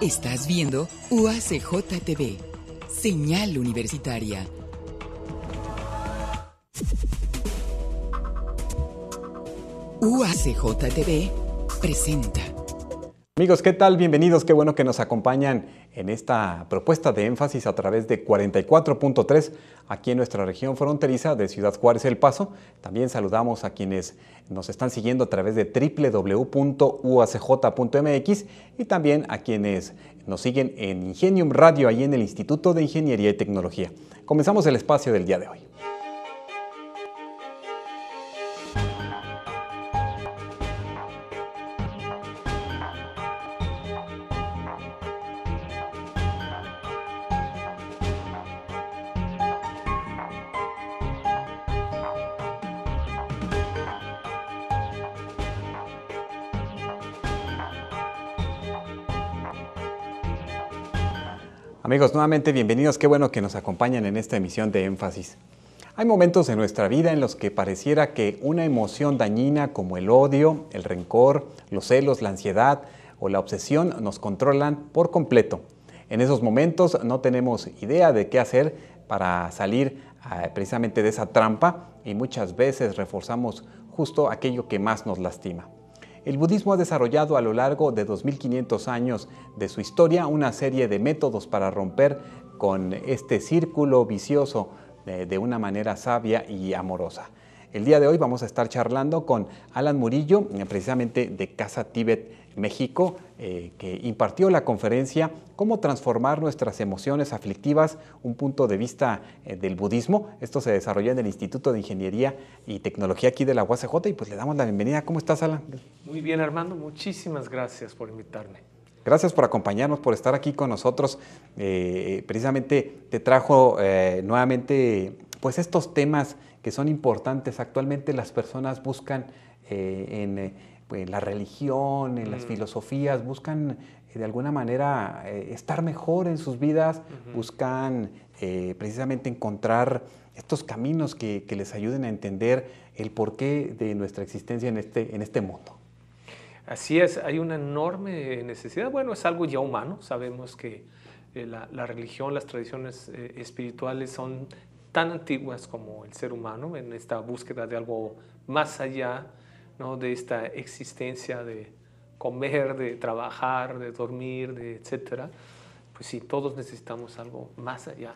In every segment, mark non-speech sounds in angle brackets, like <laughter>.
Estás viendo UACJTV, señal universitaria. UACJTV presenta. Amigos, ¿qué tal? Bienvenidos, qué bueno que nos acompañan en esta propuesta de énfasis a través de 44.3 aquí en nuestra región fronteriza de Ciudad Juárez El Paso. También saludamos a quienes nos están siguiendo a través de www.uacj.mx y también a quienes nos siguen en Ingenium Radio, ahí en el Instituto de Ingeniería y Tecnología. Comenzamos el espacio del día de hoy. Amigos, nuevamente bienvenidos, qué bueno que nos acompañan en esta emisión de énfasis. Hay momentos en nuestra vida en los que pareciera que una emoción dañina como el odio, el rencor, los celos, la ansiedad o la obsesión nos controlan por completo. En esos momentos no tenemos idea de qué hacer para salir ah, precisamente de esa trampa y muchas veces reforzamos justo aquello que más nos lastima. El budismo ha desarrollado a lo largo de 2500 años de su historia una serie de métodos para romper con este círculo vicioso eh, de una manera sabia y amorosa. El día de hoy vamos a estar charlando con Alan Murillo, eh, precisamente de Casa Tíbet México, eh, que impartió la conferencia Cómo transformar nuestras emociones aflictivas, un punto de vista eh, del budismo. Esto se desarrolló en el Instituto de Ingeniería y Tecnología aquí de la UACJ y pues le damos la bienvenida. ¿Cómo estás, Alan? Muy bien, Armando. Muchísimas gracias por invitarme. Gracias por acompañarnos, por estar aquí con nosotros. Eh, precisamente te trajo nuevamente pues estos temas que son importantes. Actualmente las personas buscan en pues, la religión, en las mm. filosofías, buscan eh, de alguna manera eh, estar mejor en sus vidas, buscan eh, precisamente encontrar estos caminos que, les ayuden a entender el porqué de nuestra existencia en este, en este mundo. Así es, hay una enorme necesidad, bueno, es algo ya humano, sabemos que la, religión, las tradiciones espirituales son tan antiguas como el ser humano en esta búsqueda de algo más allá ¿no? de esta existencia de comer, de trabajar, de dormir, de etcétera, pues sí, todos necesitamos algo más allá.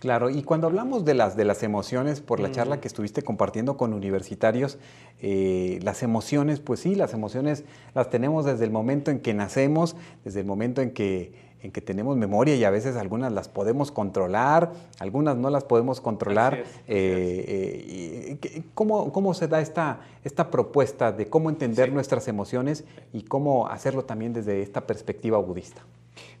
Claro, y cuando hablamos de las, de las emociones, por la charla que estuviste compartiendo con universitarios, eh, las emociones, pues sí, las emociones las tenemos desde el momento en que nacemos, desde el momento en que en que tenemos memoria y a veces algunas las podemos controlar, algunas no las podemos controlar. Eh, eh, ¿cómo, se da esta, esta propuesta de cómo entender nuestras emociones y cómo hacerlo también desde esta perspectiva budista?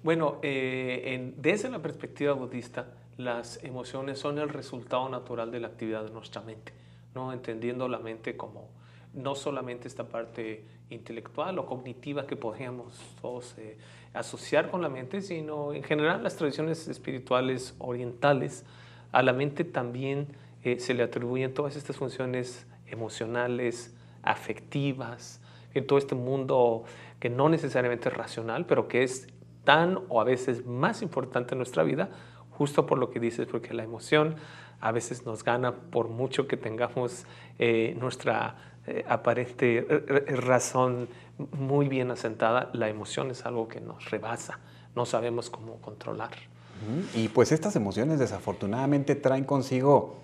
Bueno, eh, desde la perspectiva budista, las emociones son el resultado natural de la actividad de nuestra mente, ¿no? entendiendo la mente como no solamente esta parte intelectual o cognitiva que podríamos todos eh, asociar con la mente, sino en general las tradiciones espirituales orientales, a la mente también eh, se le atribuyen todas estas funciones emocionales, afectivas, en todo este mundo que no necesariamente es racional, pero que es tan o a veces más importante en nuestra vida, justo por lo que dices, porque la emoción a veces nos gana por mucho que tengamos eh, nuestra eh, aparece eh, eh, razón muy bien asentada, la emoción es algo que nos rebasa, no sabemos cómo controlar. Y pues estas emociones desafortunadamente traen consigo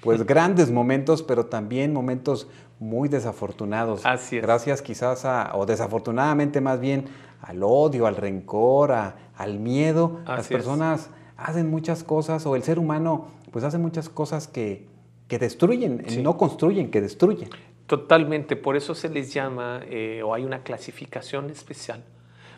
pues <laughs> grandes momentos, pero también momentos muy desafortunados. Gracias quizás a, o desafortunadamente más bien, al odio, al rencor, al miedo. Las personas hacen muchas cosas, o el ser humano pues hace muchas cosas que, que destruyen, no construyen, que destruyen. Totalmente, por eso se les llama eh, o hay una clasificación especial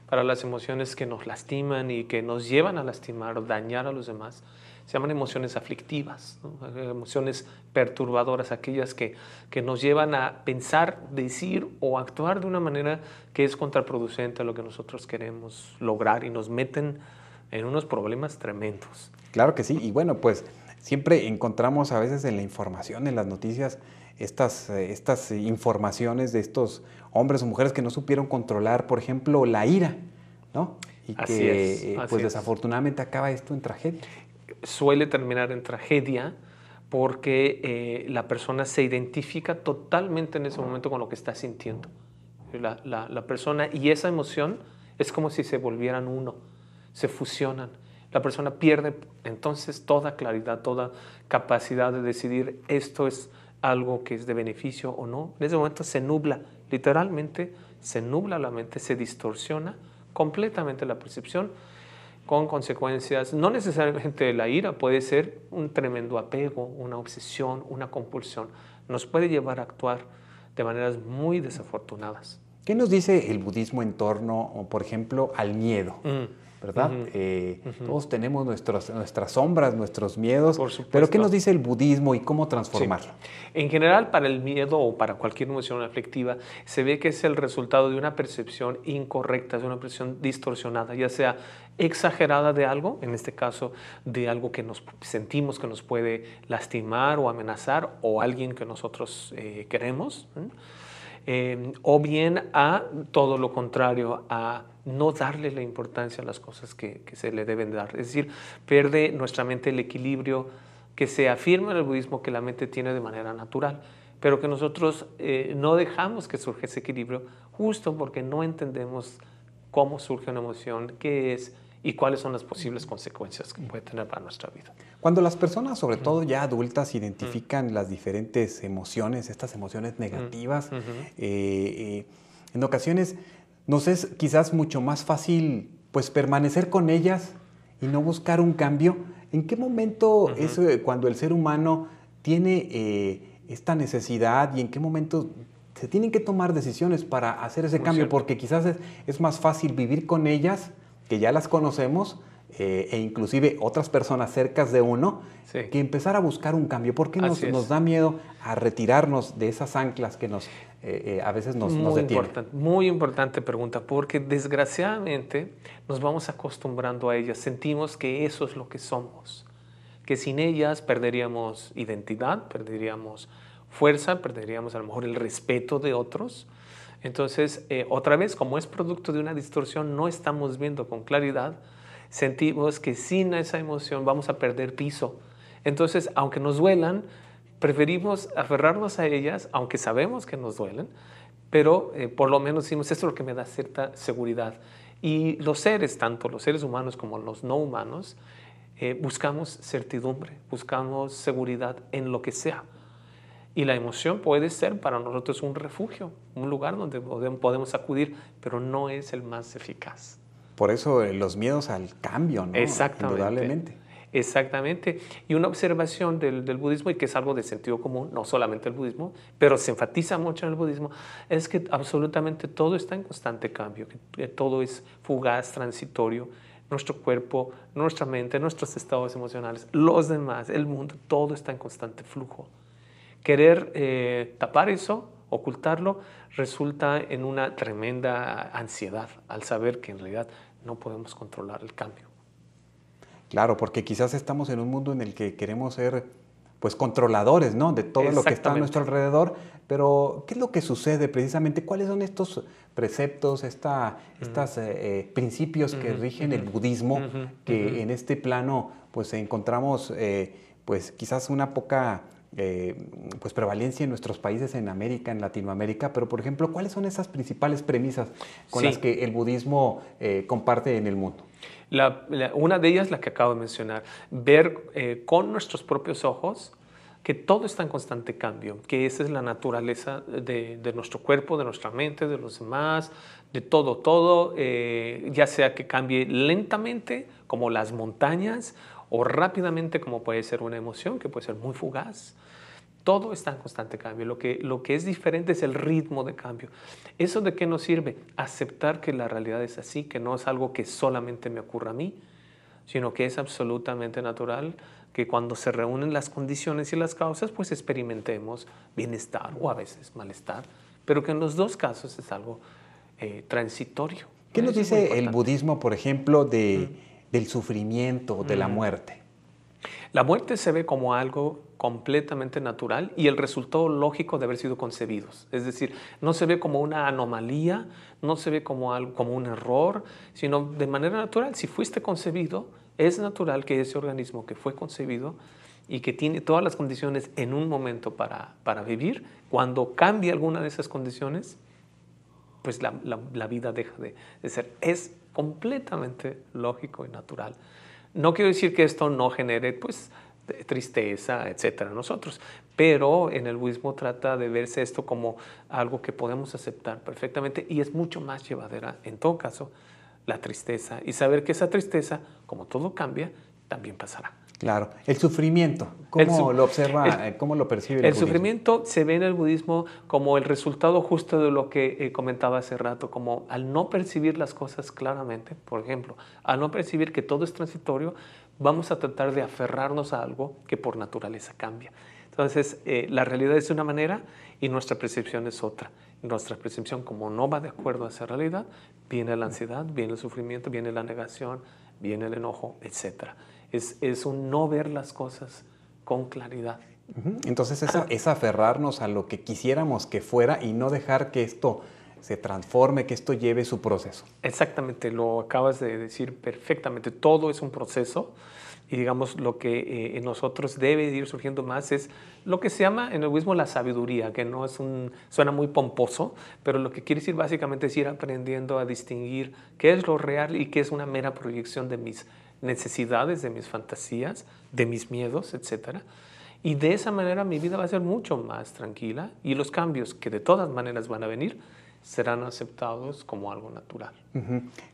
para las emociones que nos lastiman y que nos llevan a lastimar o dañar a los demás. Se llaman emociones aflictivas, emociones perturbadoras, aquellas que, que nos llevan a pensar, decir o actuar de una manera que es contraproducente a lo que nosotros queremos lograr y nos meten en unos problemas tremendos. Claro que sí, y bueno, pues siempre encontramos a veces en la información, en las noticias, estas, eh, estas informaciones de estos hombres o mujeres que no supieron controlar, por ejemplo, la ira, ¿no? Y que eh, pues desafortunadamente acaba esto en tragedia. Suele terminar en tragedia porque eh, la persona se identifica totalmente en ese momento con lo que está sintiendo. la, persona y esa emoción es como si se volvieran uno, se fusionan. La persona pierde entonces toda claridad, toda capacidad de decidir esto es algo que es de beneficio o no. En ese momento se nubla, literalmente se nubla la mente, se distorsiona completamente la percepción con consecuencias, no necesariamente la ira, puede ser un tremendo apego, una obsesión, una compulsión. Nos puede llevar a actuar de maneras muy desafortunadas. ¿Qué nos dice el budismo en torno, por ejemplo, al miedo? Mm. ¿verdad? Eh, todos tenemos nuestras sombras, nuestros miedos. Pero ¿qué nos dice el budismo y cómo transformarlo? En general, para el miedo o para cualquier emoción aflictiva, se ve que es el resultado de una percepción incorrecta, de una percepción distorsionada, ya sea exagerada de algo, en este caso de algo que nos sentimos que nos puede lastimar o amenazar o alguien que nosotros eh, queremos, eh, o bien a todo lo contrario, a no darle la importancia a las cosas que, se le deben dar. Es decir, pierde nuestra mente el equilibrio que se afirma en el budismo que la mente tiene de manera natural, pero que nosotros eh, no dejamos que surja ese equilibrio justo porque no entendemos cómo surge una emoción, qué es, y cuáles son las posibles consecuencias que puede tener para nuestra vida. Cuando las personas, sobre todo ya adultas, identifican las diferentes emociones, estas emociones negativas, eh, eh, en ocasiones nos es quizás mucho más fácil pues permanecer con ellas y no buscar un cambio. ¿En qué momento es eh, cuando el ser humano tiene eh, esta necesidad y en qué momento se tienen que tomar decisiones para hacer ese cambio? Porque quizás es, más fácil vivir con ellas, que ya las conocemos, eh, e inclusive otras personas cercas de uno, que empezar a buscar un cambio. ¿Por qué nos, da miedo a retirarnos de esas anclas que nos, eh, eh, a veces nos, muy detienen? Importante, muy importante pregunta, porque desgraciadamente nos vamos acostumbrando a ellas, sentimos que eso es lo que somos, que sin ellas perderíamos identidad, perderíamos fuerza, perderíamos a lo mejor el respeto de otros. Entonces, otra vez, como es producto de una distorsión, no estamos viendo con claridad sentimos que sin esa emoción vamos a perder piso. Entonces, aunque nos duelan, preferimos aferrarnos a ellas, aunque sabemos que nos duelen, pero eh, por lo menos decimos, esto es lo que me da cierta seguridad. Y los seres, tanto los seres humanos como los no humanos, eh, buscamos certidumbre, buscamos seguridad en lo que sea. Y la emoción puede ser para nosotros un refugio, un lugar donde podemos acudir, pero no es el más eficaz. Por eso eh, los miedos al cambio, ¿no? Exactamente. Indudablemente. Exactamente. Y una observación del, budismo, y que es algo de sentido común, no solamente el budismo, pero se enfatiza mucho en el budismo, es que absolutamente todo está en constante cambio, que todo es fugaz, transitorio. Nuestro cuerpo, nuestra mente, nuestros estados emocionales, los demás, el mundo, todo está en constante flujo. Querer eh, tapar eso Ocultarlo resulta en una tremenda ansiedad al saber que en realidad no podemos controlar el cambio. Claro, porque quizás estamos en un mundo en el que queremos ser pues controladores, ¿no? De todo lo que está a nuestro alrededor, pero ¿qué es lo que sucede precisamente? ¿Cuáles son estos preceptos, esta, estos eh, eh, principios que rigen el budismo, que en este plano pues encontramos eh, pues quizás una poca eh, pues prevalencia en nuestros países, en América, en Latinoamérica, pero por ejemplo, ¿cuáles son esas principales premisas con las que el budismo eh, comparte en el mundo? una de ellas es la que acabo de mencionar, ver eh, con nuestros propios ojos que todo está en constante cambio, que esa es la naturaleza de, de nuestro cuerpo, de nuestra mente, de los demás, de todo, todo, ya sea que cambie lentamente, como las montañas, o rápidamente como puede ser una emoción que puede ser muy fugaz todo está en constante cambio. Lo que, lo que es diferente es el ritmo de cambio. ¿Eso de qué nos sirve? Aceptar que la realidad es así, que no es algo que solamente me ocurra a mí, sino que es absolutamente natural que cuando se reúnen las condiciones y las causas, pues experimentemos bienestar o a veces malestar, pero que en los dos casos es algo eh, transitorio. ¿Qué nos dice el budismo, por ejemplo, de, del sufrimiento, de la muerte? La muerte se ve como algo completamente natural y el resultado lógico de haber sido concebidos. Es decir, no se ve como una anomalía, no se ve como, como un error, sino de manera natural. Si fuiste concebido, es natural que ese organismo que fue concebido y que tiene todas las condiciones en un momento para, vivir, cuando cambie alguna de esas condiciones, pues la, vida deja de, de ser. Es completamente lógico y natural. No quiero decir que esto no genere, pues, tristeza, etcétera, nosotros. Pero en el budismo trata de verse esto como algo que podemos aceptar perfectamente y es mucho más llevadera, en todo caso, la tristeza y saber que esa tristeza, como todo cambia, también pasará. Claro, el sufrimiento, ¿cómo lo observa, eh, cómo lo percibe el budismo? El sufrimiento se ve en el budismo como el resultado justo de lo que eh, comentaba hace rato, como al no percibir las cosas claramente, por ejemplo, al no percibir que todo es transitorio, vamos a tratar de aferrarnos a algo que por naturaleza cambia. Entonces, eh, la realidad es de una manera y nuestra percepción es otra. Nuestra percepción, como no va de acuerdo a esa realidad, viene la ansiedad, viene el sufrimiento, viene la negación, viene el enojo, etcétera es, un no ver las cosas con claridad. Entonces es, es aferrarnos a lo que quisiéramos que fuera y no dejar que esto se transforme, que esto lleve su proceso. Exactamente, lo acabas de decir perfectamente. Todo es un proceso y digamos lo que eh, en nosotros debe ir surgiendo más es lo que se llama en el budismo la sabiduría, que no es un suena muy pomposo, pero lo que quiere decir básicamente es ir aprendiendo a distinguir qué es lo real y qué es una mera proyección de mis necesidades, de mis fantasías, de mis miedos, etc. Y de esa manera mi vida va a ser mucho más tranquila y los cambios que de todas maneras van a venir serán aceptados como algo natural.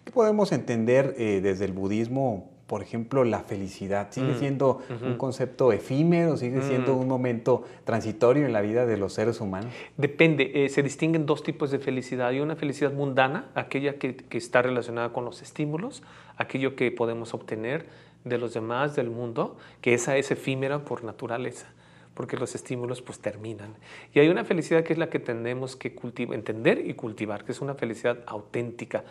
¿Qué podemos entender eh, desde el budismo por ejemplo, la felicidad. Sigue mm, siendo un concepto efímero, sigue mm. siendo un momento transitorio en la vida de los seres humanos. Depende, eh, se distinguen dos tipos de felicidad. Hay una felicidad mundana, aquella que, está relacionada con los estímulos, aquello que podemos obtener de los demás, del mundo, que esa es efímera por naturaleza porque los estímulos pues terminan. Y hay una felicidad que es la que tenemos que entender y cultivar, que es una felicidad auténtica,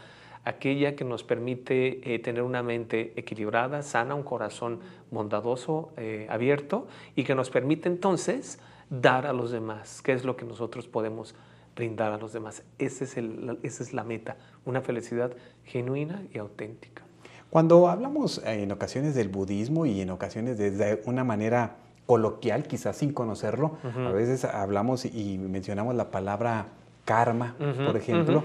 aquella que nos permite eh, tener una mente equilibrada, sana, un corazón bondadoso, eh, abierto, y que nos permite entonces dar a los demás, qué es lo que nosotros podemos brindar a los demás. Ese es esa es la meta, una felicidad genuina y auténtica. Cuando hablamos eh, en ocasiones del budismo y en ocasiones desde una manera coloquial, quizás sin conocerlo, a veces hablamos y mencionamos la palabra karma, por ejemplo,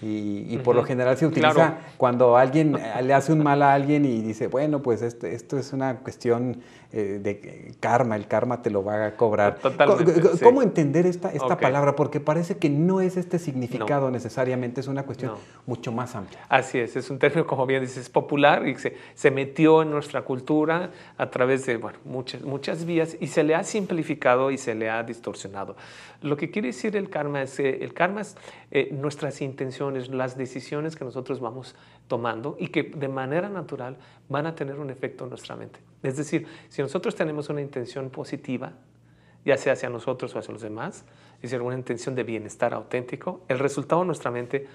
y, por lo general se utiliza cuando alguien eh, le hace un mal a alguien y dice, bueno, pues esto es una cuestión eh, de karma, el karma te lo va a cobrar. ¿Cómo, entender esta, esta palabra? Porque parece que no es este significado necesariamente, es una cuestión mucho más amplia. Así es, es un término, como bien dices, popular y se, metió en nuestra cultura a través de muchas, muchas vías y se le ha simplificado y se le ha distorsionado. Lo que quiere decir el karma es el karmas, eh, nuestras intenciones, las decisiones que nosotros vamos tomando y que de manera natural van a tener un efecto en nuestra mente. Es decir, si nosotros tenemos una intención positiva, ya sea hacia nosotros o hacia los demás, es decir, una intención de bienestar auténtico, el resultado en nuestra mente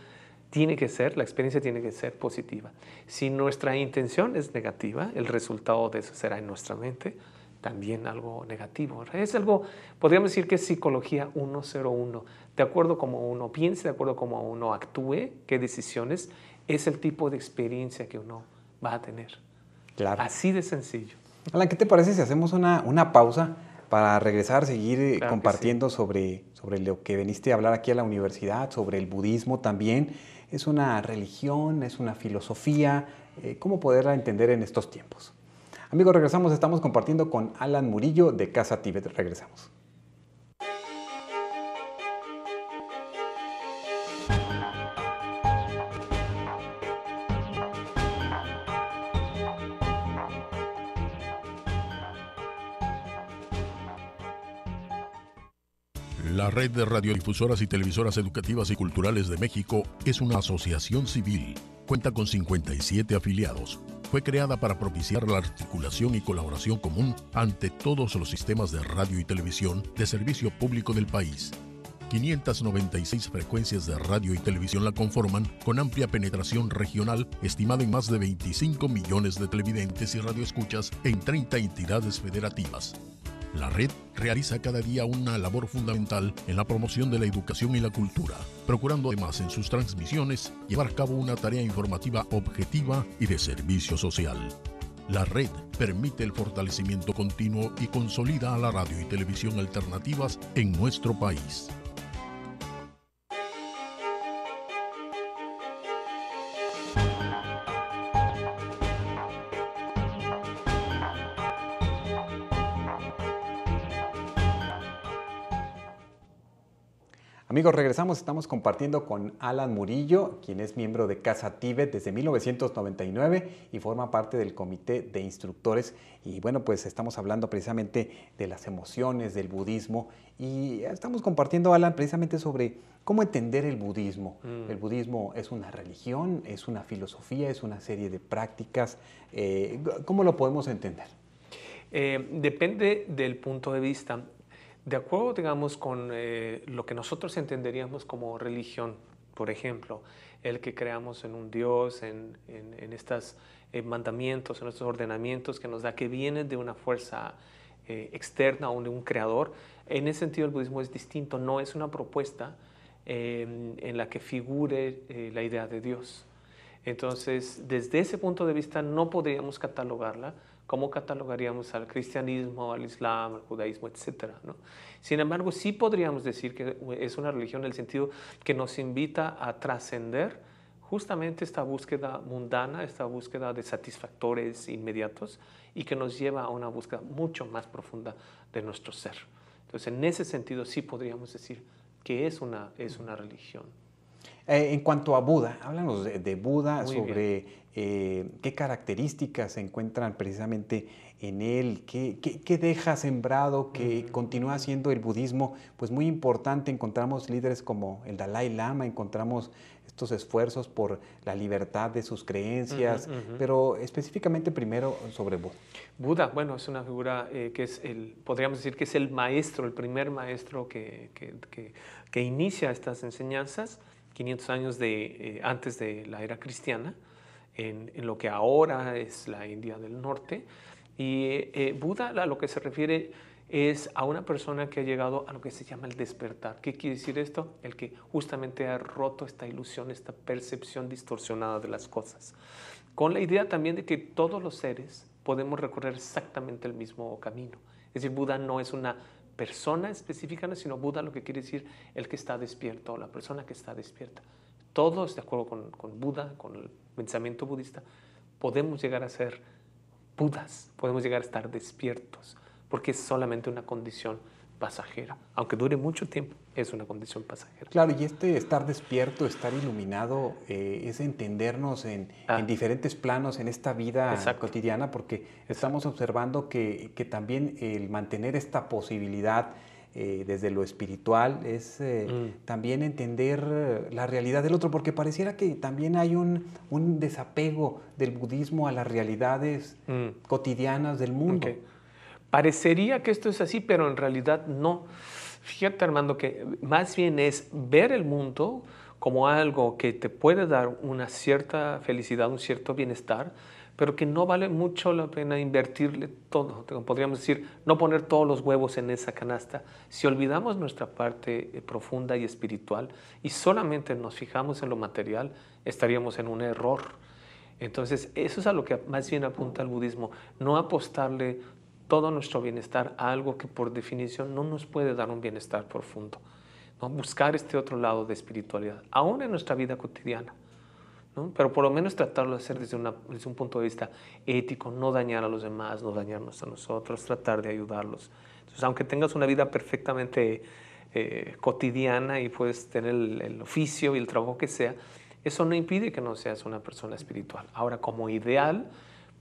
tiene que ser, la experiencia tiene que ser positiva. Si nuestra intención es negativa, el resultado de eso será en nuestra mente también algo negativo. Es algo, podríamos decir que es psicología 101. De acuerdo como uno piense, de acuerdo como uno actúe, qué decisiones, es el tipo de experiencia que uno va a tener. Claro. Así de sencillo. Alan, ¿qué te parece si hacemos una, pausa para regresar, seguir eh, compartiendo sobre, sobre lo que veniste a hablar aquí a la universidad, sobre el budismo también? Es una religión, es una filosofía. Eh, ¿Cómo poderla entender en estos tiempos? Amigos, regresamos, estamos compartiendo con Alan Murillo de Casa Tíbet. Regresamos. La Red de Radiodifusoras y Televisoras Educativas y Culturales de México es una asociación civil. Cuenta con 57 afiliados fue creada para propiciar la articulación y colaboración común ante todos los sistemas de radio y televisión de servicio público del país. 596 frecuencias de radio y televisión la conforman, con amplia penetración regional, estimada en más de 25 millones de televidentes y radioescuchas en 30 entidades federativas. La red realiza cada día una labor fundamental en la promoción de la educación y la cultura, procurando además en sus transmisiones llevar a cabo una tarea informativa objetiva y de servicio social. La red permite el fortalecimiento continuo y consolida a la radio y televisión alternativas en nuestro país. Amigos, regresamos, estamos compartiendo con Alan Murillo, quien es miembro de Casa Tíbet desde 1999 y forma parte del comité de instructores. Y bueno, pues estamos hablando precisamente de las emociones, del budismo y estamos compartiendo, Alan, precisamente sobre cómo entender el budismo. Mm. El budismo es una religión, es una filosofía, es una serie de prácticas. Eh, ¿Cómo lo podemos entender? Eh, depende del punto de vista de acuerdo, digamos, con eh, lo que nosotros entenderíamos como religión, por ejemplo, el que creamos en un Dios, en, estos eh, mandamientos, en estos ordenamientos que nos da, que vienen de una fuerza eh, externa o de un creador, en ese sentido el budismo es distinto, no es una propuesta em, en la que figure la idea de Dios. Entonces, desde ese punto de vista no podríamos catalogarla ¿Cómo catalogaríamos al cristianismo, al islam, al judaísmo, etcétera? ¿no? Sin embargo, sí podríamos decir que es una religión en el sentido que nos invita a trascender justamente esta búsqueda mundana, esta búsqueda de satisfactores inmediatos y que nos lleva a una búsqueda mucho más profunda de nuestro ser. Entonces, en ese sentido sí podríamos decir que es una, es una religión. Eh, en cuanto a Buda, háblanos de, Buda, sobre eh, qué características se encuentran precisamente en él, qué, qué, deja sembrado que continúa siendo el budismo, pues muy importante. Encontramos líderes como el Dalai Lama, encontramos estos esfuerzos por la libertad de sus creencias, pero específicamente primero sobre Buda. Buda, bueno, es una figura eh, que es el, podríamos decir que es el maestro, el primer maestro que, que, que, inicia estas enseñanzas, 500 años de, eh, antes de la era cristiana en, lo que ahora es la India del Norte. Y eh, Buda a lo que se refiere es a una persona que ha llegado a lo que se llama el despertar. ¿Qué quiere decir esto? El que justamente ha roto esta ilusión, esta percepción distorsionada de las cosas. Con la idea también de que todos los seres podemos recorrer exactamente el mismo camino. Es decir, Buda no es una persona específica, sino Buda lo que quiere decir el que está despierto la persona que está despierta todos, de acuerdo con, Buda, con el pensamiento budista, podemos llegar a ser Budas, podemos llegar a estar despiertos, porque es solamente una condición pasajera. Aunque dure mucho tiempo, es una condición pasajera. Claro, y este estar despierto, estar iluminado, eh, es entendernos ah. en, diferentes planos en esta vida cotidiana, porque estamos observando que, que, también el mantener esta posibilidad eh, desde lo espiritual, es eh, mm. también entender eh, la realidad del otro, porque pareciera que también hay un, desapego del budismo a las realidades mm. cotidianas del mundo. Parecería que esto es así, pero en realidad no. Fíjate, Armando, que más bien es ver el mundo como algo que te puede dar una cierta felicidad, un cierto bienestar, pero que no vale mucho la pena invertirle todo. Podríamos decir, no poner todos los huevos en esa canasta. Si olvidamos nuestra parte eh, profunda y espiritual y solamente nos fijamos en lo material, estaríamos en un error. Entonces, eso es a lo que más bien apunta el budismo, no apostarle todo nuestro bienestar a algo que por definición no nos puede dar un bienestar profundo. ¿no? Buscar este otro lado de espiritualidad, aún en nuestra vida cotidiana. Pero por lo menos tratarlo de hacer desde, un punto de vista ético, no dañar a los demás, no dañarnos a nosotros, tratar de ayudarlos. Entonces, aunque tengas una vida perfectamente eh, cotidiana y puedes tener el, oficio y el trabajo que sea, eso no impide que no seas una persona espiritual. Ahora, como ideal,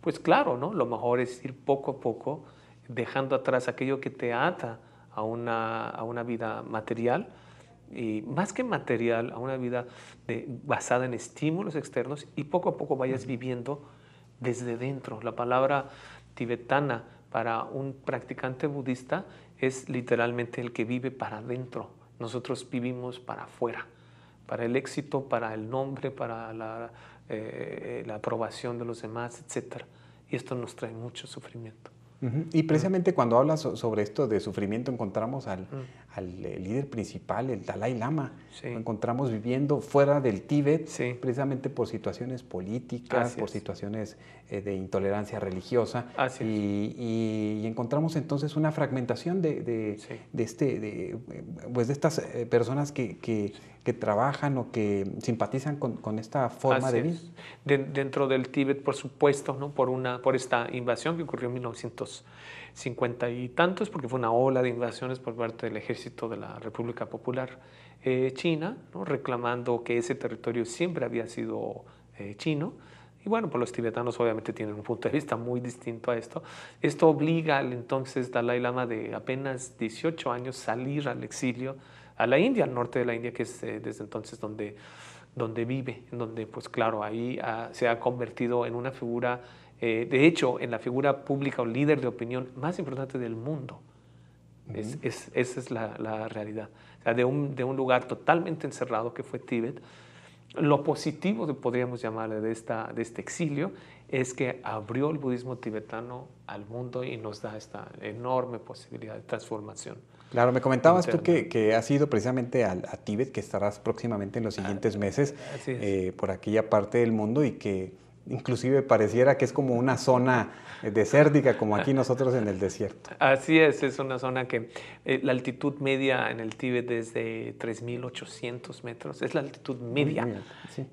pues claro, Lo mejor es ir poco a poco dejando atrás aquello que te ata a una vida material y más que material, a una vida basada en estímulos externos y poco a poco vayas viviendo desde dentro. La palabra tibetana para un practicante budista es literalmente el que vive para adentro. Nosotros vivimos para afuera, para el éxito, para el nombre, para la, eh, eh, la aprobación de los demás, etc. Y esto nos trae mucho sufrimiento. Y precisamente cuando hablas sobre esto de sufrimiento encontramos al, eh, líder principal, el Dalai Lama. Lo encontramos viviendo fuera del Tíbet, precisamente por situaciones políticas, por situaciones eh, de intolerancia religiosa. y, encontramos entonces una fragmentación de, de, este, de, eh, pues de estas personas que que trabajan o que simpatizan con, con esta forma de vida. dentro del Tíbet, por supuesto, ¿no? por, una, por esta invasión que ocurrió en 1950 y tantos, porque fue una ola de invasiones por parte del ejército de la República Popular eh, China, ¿no? reclamando que ese territorio siempre había sido eh, chino. Y bueno, pues los tibetanos obviamente tienen un punto de vista muy distinto a esto. Esto obliga al entonces Dalai Lama de apenas 18 años salir al exilio a la India, al norte de la India, que es eh, desde entonces donde, donde vive, en donde, pues claro, ahí ah, se ha convertido en una figura, eh, de hecho, en la figura pública o líder de opinión más importante del mundo. esa es la, realidad. de un, lugar totalmente encerrado que fue Tíbet, lo positivo que podríamos llamarle de, de este exilio es que abrió el budismo tibetano al mundo y nos da esta enorme posibilidad de transformación. Claro, me comentabas tú que, has ido precisamente a, Tíbet, que estarás próximamente en los ah, siguientes meses eh, por aquella parte del mundo y que inclusive pareciera que es como una zona eh, desértica, como aquí nosotros en el desierto. <laughs> Así es, es una zona que eh, la altitud media en el Tíbet es de 3.800 metros, es la altitud media,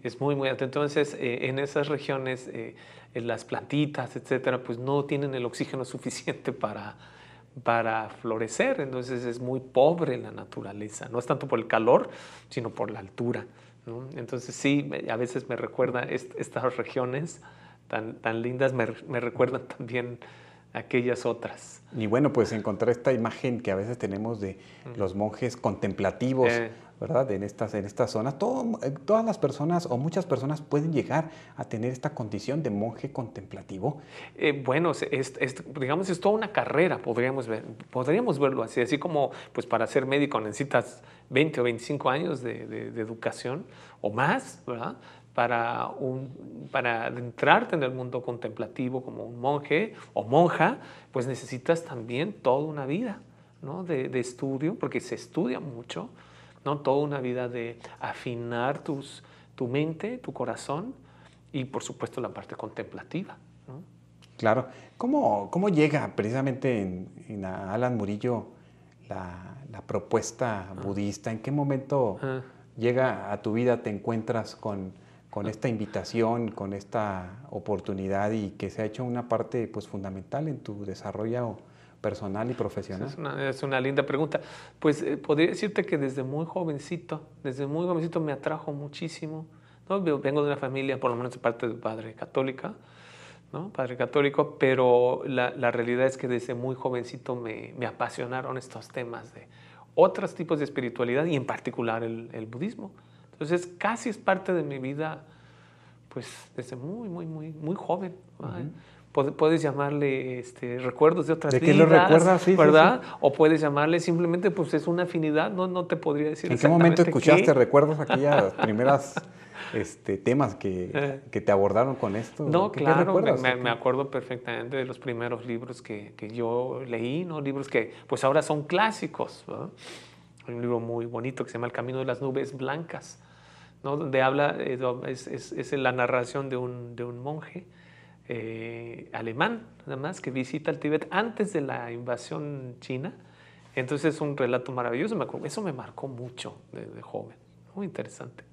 es muy, muy alta. Entonces, en esas regiones, en las plantitas, etcétera, pues no tienen el oxígeno suficiente para para florecer, entonces es muy pobre la naturaleza, no es tanto por el calor, sino por la altura. Entonces sí, a veces me recuerda estas regiones tan, tan lindas, me, recuerdan <laughs> también aquellas otras. Y bueno, pues encontrar esta imagen que a veces tenemos de mm. los monjes contemplativos, eh, ¿verdad? En estas, en estas zonas, eh, todas las personas o muchas personas pueden llegar a tener esta condición de monje contemplativo. Eh, bueno, digamos, es toda una carrera, podríamos, podríamos verlo así, así como pues para ser médico necesitas 20 o 25 años de, educación o más, ¿verdad? Para, para adentrarte en el mundo contemplativo como un monje o monja, pues necesitas también toda una vida ¿no? de estudio, porque se estudia mucho, ¿no? Toda una vida de afinar tus, tu mente, tu corazón y por supuesto la parte contemplativa. Claro. ¿Cómo, ¿Cómo, llega precisamente en, Alan Murillo la, propuesta ah. budista? ¿En qué momento ah. llega a tu vida, te encuentras con, ah. esta invitación, con esta oportunidad y que se ha hecho una parte pues, fundamental en tu desarrollo personal y profesional? Es una, es una linda pregunta. Pues eh, podría decirte que desde muy jovencito, desde muy jovencito me atrajo muchísimo. ¿no? Vengo de una familia, por lo menos de parte de padre católica, ¿no? padre católico, pero la, realidad es que desde muy jovencito me, apasionaron estos temas de otros tipos de espiritualidad y en particular el, budismo. Entonces casi es parte de mi vida, pues desde muy, muy, muy, muy joven puedes llamarle este, recuerdos de otras ¿De vidas, lo ¿verdad? O puedes llamarle simplemente, pues es una afinidad, no, no te podría decir. ¿En qué momento escuchaste recuerdos aquí, aquellas <laughs> primeras este, temas eh. que, te abordaron con esto? No, claro, me, acuerdo perfectamente de los primeros libros que, yo leí, ¿no? Libros que pues ahora son clásicos, Hay un libro muy bonito que se llama El Camino de las Nubes Blancas, ¿no? Donde habla, eh, es, la narración de un, de un monje eh, alemán, nada más, que visita el Tíbet antes de la invasión china. Entonces es un relato maravilloso, eso me marcó mucho desde de joven, muy interesante.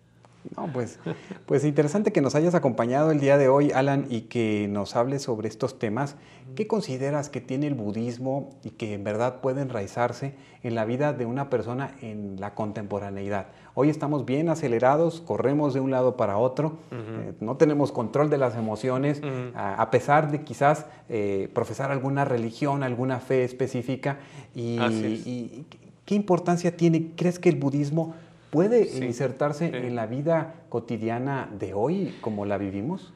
No, pues, pues interesante que nos hayas acompañado el día de hoy, Alan, y que nos hables sobre estos temas. ¿Qué consideras que tiene el budismo y que en verdad puede enraizarse en la vida de una persona en la contemporaneidad? Hoy estamos bien acelerados, corremos de un lado para otro, eh, no tenemos control de las emociones, a, pesar de quizás eh, profesar alguna religión, alguna fe específica. y, ¿Qué importancia tiene, crees que el budismo puede insertarse en la vida cotidiana de hoy como la vivimos?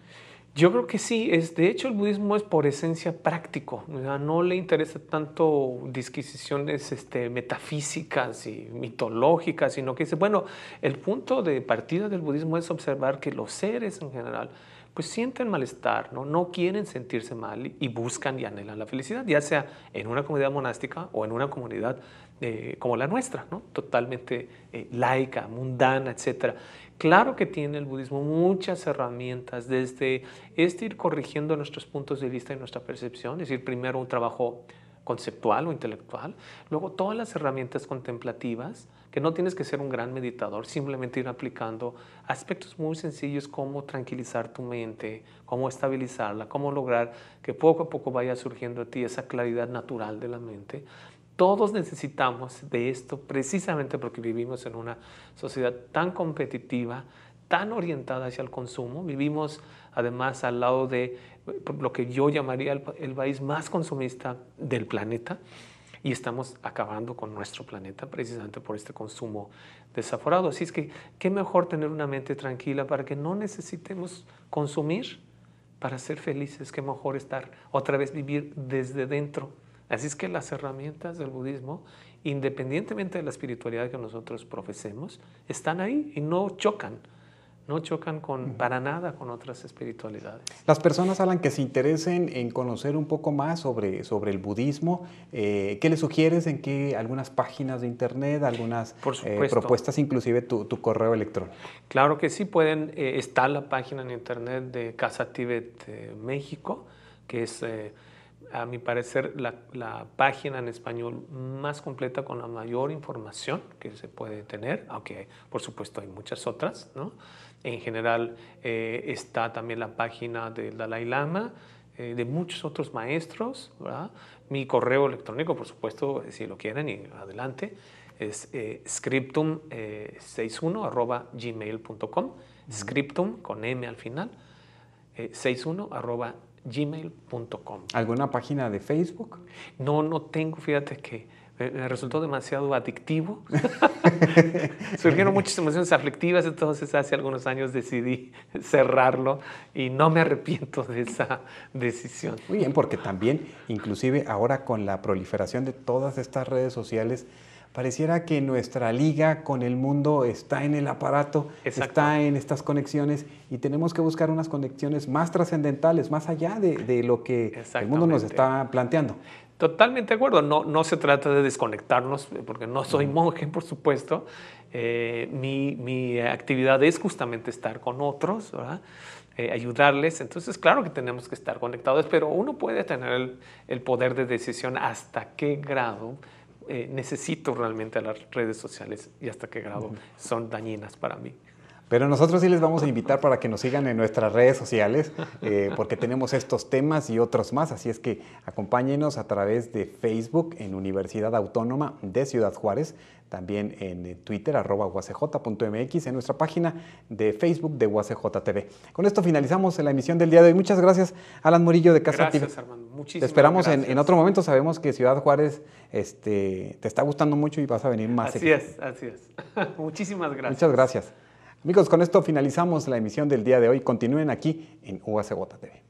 Yo creo que sí, es, de hecho el budismo es por esencia práctico, no le interesa tanto disquisiciones este, metafísicas y mitológicas, sino que dice, bueno, el punto de partida del budismo es observar que los seres en general pues sienten malestar, ¿no? no quieren sentirse mal y buscan y anhelan la felicidad, ya sea en una comunidad monástica o en una comunidad eh, como la nuestra, ¿no? totalmente eh, laica, mundana, etc. Claro que tiene el budismo muchas herramientas, desde este ir corrigiendo nuestros puntos de vista y nuestra percepción, es decir, primero un trabajo conceptual o intelectual, luego todas las herramientas contemplativas, que no tienes que ser un gran meditador, simplemente ir aplicando aspectos muy sencillos como tranquilizar tu mente, cómo estabilizarla, cómo lograr que poco a poco vaya surgiendo a ti esa claridad natural de la mente. Todos necesitamos de esto precisamente porque vivimos en una sociedad tan competitiva, tan orientada hacia el consumo. Vivimos además al lado de eh, lo que yo llamaría el, país más consumista del planeta y estamos acabando con nuestro planeta precisamente por este consumo desaforado. Así es que qué mejor tener una mente tranquila para que no necesitemos consumir para ser felices, qué mejor estar otra vez vivir desde dentro Así es que las herramientas del budismo, independientemente de la espiritualidad que nosotros profesemos, están ahí y no chocan. No chocan con, para nada con otras espiritualidades. Las personas, hablan que se interesen en conocer un poco más sobre, sobre el budismo, eh, ¿qué les sugieres? ¿En qué algunas páginas de internet, algunas eh, propuestas, inclusive tu, correo electrónico? Claro que sí, pueden. Eh, está la página en internet de Casa Tibet México, que es a mi parecer, la, página en español más completa con la mayor información que se puede tener, aunque por supuesto hay muchas otras. En general eh, está también la página del Dalai Lama, eh, de muchos otros maestros. Mi correo electrónico, por supuesto, eh, si lo quieren, y adelante, es scriptum61 gmail.com, scriptum con M al final, 61 arroba gmail.com. ¿Alguna página de Facebook? No, no tengo, fíjate que eh, me resultó demasiado adictivo. <laughs> Surgieron muchas emociones aflictivas, entonces hace algunos años decidí cerrarlo y no me arrepiento de esa decisión. Muy bien, porque también, inclusive ahora con la proliferación de todas estas redes sociales, Pareciera que nuestra liga con el mundo está en el aparato, está en estas conexiones y tenemos que buscar unas conexiones más trascendentales, más allá de, lo que el mundo nos está planteando. Totalmente de acuerdo, no, no se trata de desconectarnos, eh, porque no soy monje, por supuesto. Eh, mi, actividad es justamente estar con otros, eh, ayudarles. Entonces, claro que tenemos que estar conectados, pero uno puede tener el poder de decisión hasta qué grado eh, necesito realmente a las redes sociales y hasta qué grado son dañinas para mí. Pero nosotros sí les vamos a invitar para que nos sigan en nuestras redes sociales, eh, porque tenemos estos temas y otros más. Así es que acompáñenos a través de Facebook en Universidad Autónoma de Ciudad Juárez, también en eh, Twitter, arroba en nuestra página de Facebook de TV. Con esto finalizamos la emisión del día de hoy. Muchas gracias, Alan Murillo de Casa Gracias, Armando. Muchísimas te esperamos En, otro momento. Sabemos que Ciudad Juárez este, te está gustando mucho y vas a venir más. Así es, así es. <laughs> Muchísimas gracias. Muchas gracias. Amigos, con esto finalizamos la emisión del día de hoy. Continúen aquí en UACJ TV.